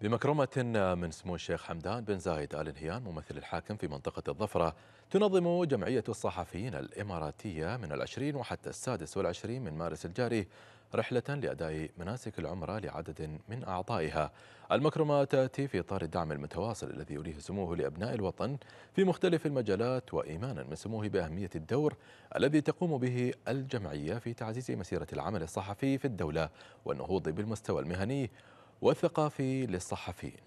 بمكرمة من سمو الشيخ حمدان بن زايد آل نهيان ممثل الحاكم في منطقة الظفرة تنظم جمعية الصحفيين الإماراتية من العشرين وحتى السادس والعشرين من مارس الجاري رحلة لأداء مناسك العمرة لعدد من أعضائها المكرمة تأتي في إطار الدعم المتواصل الذي يوليه سموه لأبناء الوطن في مختلف المجالات وإيمانا من سموه بأهمية الدور الذي تقوم به الجمعية في تعزيز مسيرة العمل الصحفي في الدولة والنهوض بالمستوى المهني والثقافي للصحفيين